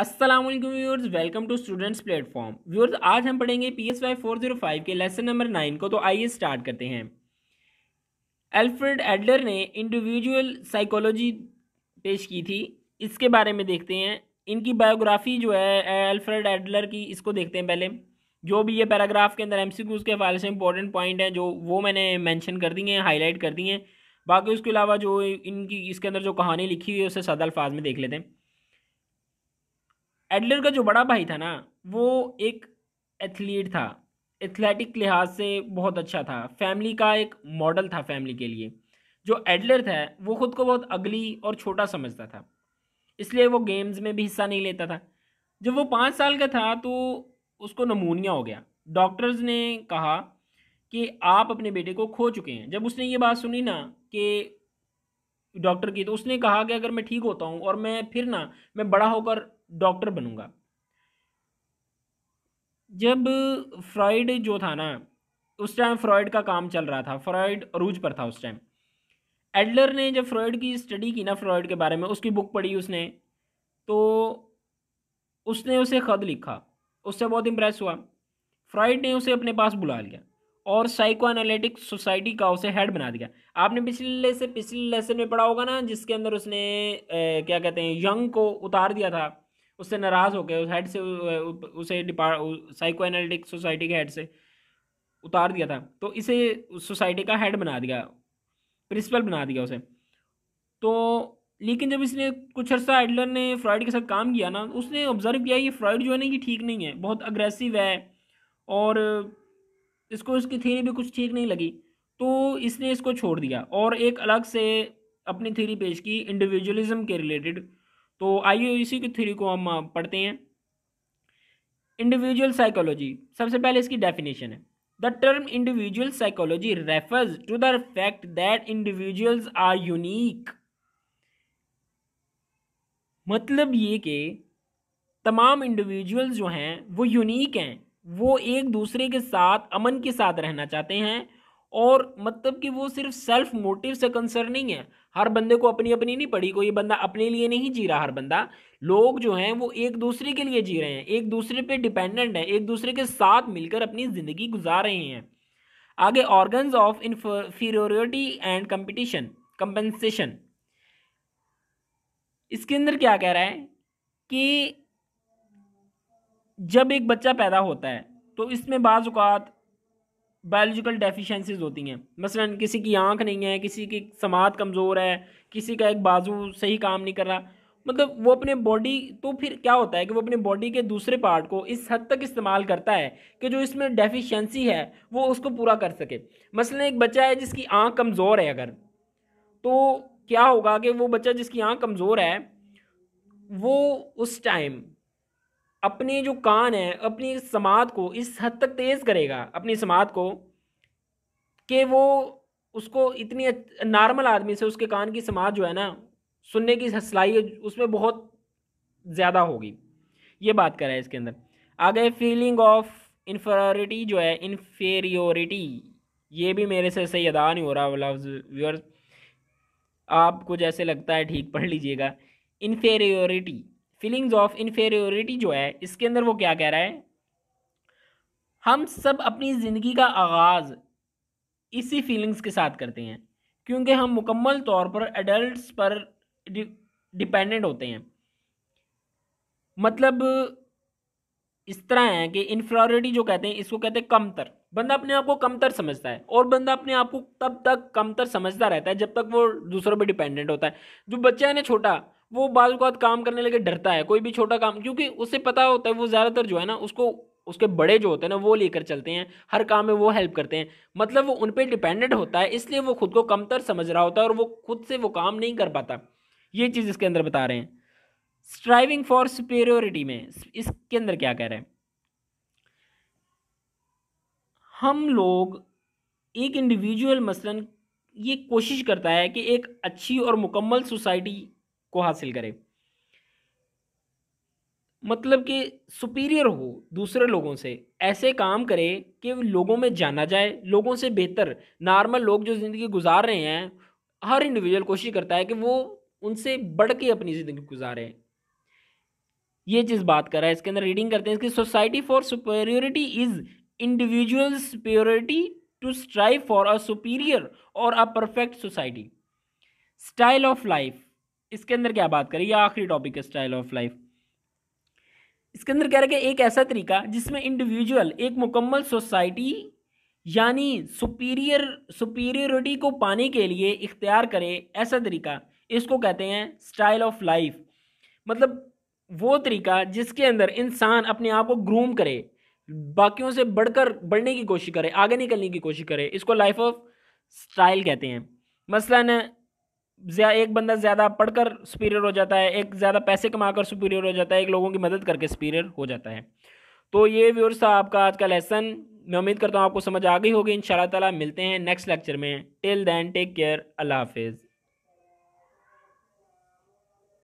Aslam viewers welcome to students platform viewers आज हम पढ़ेंगे P S Y four zero five के लेसन नंबर नाइन को तो आइए स्टार्ट करते हैं एल्फ्रेड एडलर ने इंडिविजुअल साइकोलॉजी पेश की थी इसके बारे में देखते हैं इनकी बायोग्राफी जो है एल्फ्रेड एडलर की इसको देखते हैं पहले जो भी ये पैराग्राफ के अंदर एम सी के हवाले से इंपॉर्टेंट पॉइंट हैं जो वो मैंने मैंशन कर दिए हैं हाईलाइट कर दिए हैं बाकी उसके अलावा जो इनकी इसके अंदर जो कहानी लिखी हुई है उसे सदा अल्फाज में देख लेते हैं एडलर का जो बड़ा भाई था ना वो एक एथलीट था एथलेटिक लिहाज से बहुत अच्छा था फैमिली का एक मॉडल था फैमिली के लिए जो एडलर था वो खुद को बहुत अगली और छोटा समझता था इसलिए वो गेम्स में भी हिस्सा नहीं लेता था जब वो पाँच साल का था तो उसको नमूनिया हो गया डॉक्टर्स ने कहा कि आप अपने बेटे को खो चुके हैं जब उसने ये बात सुनी ना कि डॉक्टर की तो उसने कहा कि अगर मैं ठीक होता हूँ और मैं फिर ना मैं बड़ा होकर डॉक्टर बनूंगा जब फ्रॉइड जो था ना उस टाइम फ्रॉइड का काम चल रहा था फ्रॉइड अरूज पर था उस टाइम एडलर ने जब फ्रॉइड की स्टडी की ना फ्रॉइड के बारे में उसकी बुक पढ़ी उसने तो उसने उसे ख़त लिखा उससे बहुत इम्प्रेस हुआ फ्रॉइड ने उसे अपने पास बुला लिया और साइको एनालिटिक सोसाइटी का उसे हेड बना दिया आपने पिछले से पिछले लेसन में पढ़ा होगा ना जिसके अंदर उसने ए, क्या कहते हैं यंग को उतार दिया था उससे नाराज़ होकर उस हेड से उसे डिपार्ट साइको एनालिटिक सोसाइटी के हेड से उतार दिया था तो इसे सोसाइटी का हेड बना दिया प्रिंसिपल बना दिया उसे तो लेकिन जब इसने कुछ अर्सा एडलर ने फ्रॉइड के साथ काम किया ना उसने ऑब्ज़र्व किया कि फ्रॉइड जो है ना ये ठीक नहीं है बहुत अग्रेसिव है और इसको इसकी थीरी भी कुछ ठीक नहीं लगी तो इसने इसको छोड़ दिया और एक अलग से अपनी थीरी पेश की इंडिविजुअलिज्म के रिलेटेड तो आइए इसी की थ्री को हम पढ़ते हैं इंडिविजुअल साइकोलॉजी सबसे पहले इसकी डेफिनेशन है the term individual psychology refers to the fact that individuals are unique मतलब ये कि तमाम इंडिविजुअल्स जो हैं वो यूनिक हैं वो एक दूसरे के साथ अमन के साथ रहना चाहते हैं और मतलब कि वो सिर्फ सेल्फ मोटिव से कंसर्निंग है हर बंदे को अपनी अपनी नहीं पड़ी कोई बंदा अपने लिए नहीं जी रहा हर बंदा लोग जो हैं वो एक दूसरे के लिए जी रहे हैं एक दूसरे पे डिपेंडेंट हैं एक दूसरे के साथ मिलकर अपनी ज़िंदगी गुजार रहे हैं आगे organs of inferiority and competition compensation इसके अंदर क्या कह रहा है कि जब एक बच्चा पैदा होता है तो इसमें बाज़ बायोलॉजिकल डेफिशिएंसीज होती हैं मसलन किसी की आंख नहीं है किसी की समात कमज़ोर है किसी का एक बाजू सही काम नहीं कर रहा मतलब वो अपने बॉडी तो फिर क्या होता है कि वो अपने बॉडी के दूसरे पार्ट को इस हद तक इस्तेमाल करता है कि जो इसमें डेफिशिएंसी है वो उसको पूरा कर सके मसलन एक बच्चा है जिसकी आँख कमज़ोर है अगर तो क्या होगा कि वो बच्चा जिसकी आँख कमज़ोर है वो उस टाइम अपने जो कान है अपनी समाज को इस हद तक तेज़ करेगा अपनी समात को कि वो उसको इतनी नॉर्मल आदमी से उसके कान की समाज जो है ना सुनने की सलाहियत उसमें बहुत ज़्यादा होगी ये बात कर रहा है इसके अंदर आगे फीलिंग ऑफ इन्फेरिटी जो है इन्फेरियोरिटी ये भी मेरे से सही अदा नहीं हो रहा लफ्ज व्यूअर्स आपको जैसे लगता है ठीक पढ़ लीजिएगा इन्फेरियोरिटी फीलिंग्स ऑफ इन्फेरियोरिटी जो है इसके अंदर वो क्या कह रहा है हम सब अपनी ज़िंदगी का आगाज़ इसी फीलिंग्स के साथ करते हैं क्योंकि हम मुकम्मल तौर पर एडल्ट पर डिपेंडेंट होते हैं मतलब इस तरह है कि इन्फ्रारिटी जो कहते हैं इसको कहते हैं कमतर बंदा अपने आप को कमतर समझता है और बंदा अपने आप को तब तक कमतर समझता रहता है जब तक वो दूसरों पर डिपेंडेंट होता है जो बच्चा है ना छोटा वो बाजूकात काम करने लगे डरता है कोई भी छोटा काम क्योंकि उससे पता होता है वो ज़्यादातर जो है ना उसको उसके बड़े जो होते हैं ना वो लेकर चलते हैं हर काम में वो हेल्प करते हैं मतलब वो उन पर डिपेंडेंट होता है इसलिए वो खुद को कमतर समझ रहा होता है और वो खुद से वो काम नहीं कर पाता ये चीज़ इसके अंदर बता रहे हैं स्ट्राइविंग फॉर सुपेरियोरिटी में इसके अंदर क्या कह रहे हैं हम लोग एक इंडिविजुअल मसलन ये कोशिश करता है कि एक अच्छी और मुकम्मल सोसाइटी को हासिल करे मतलब कि सुपीरियर हो दूसरे लोगों से ऐसे काम करे कि लोगों में जाना जाए लोगों से बेहतर नॉर्मल लोग जो ज़िंदगी गुजार रहे हैं हर इंडिविजुअल कोशिश करता है कि वो उनसे बढ़ के अपनी ज़िंदगी गुजारें ये चीज़ बात कर रहा है इसके अंदर रीडिंग करते हैं इसकी society for superiority is individual superiority to strive for a superior और a perfect society style of life इसके अंदर क्या बात करें यह आखिरी टॉपिक है स्टाइल ऑफ लाइफ इसके अंदर कह रहे हैं एक ऐसा तरीका जिसमें इंडिविजुअल एक मुकम्मल सोसाइटी यानी सुपीरियर सुपीरियरिटी को पाने के लिए इख्तियार करे ऐसा तरीका इसको कहते हैं स्टाइल ऑफ लाइफ मतलब वो तरीका जिसके अंदर इंसान अपने आप को ग्रूम करे बाकियों से बढ़कर बढ़ने की कोशिश करे आगे निकलने की कोशिश करे इसको लाइफ ऑफ स्टाइल कहते हैं मसला एक बंदा ज़्यादा पढ़कर सुपीरियर हो जाता है एक ज़्यादा पैसे कमाकर सुपीरियर हो जाता है एक लोगों की मदद करके सुपीरियर हो जाता है तो ये व्यूअर्स था आपका आज का लेसन मैं उम्मीद करता हूँ आपको समझ आ गई होगी इन ताला मिलते हैं नेक्स्ट लेक्चर में टिल देन टेक केयर अल्लाह हाफिज़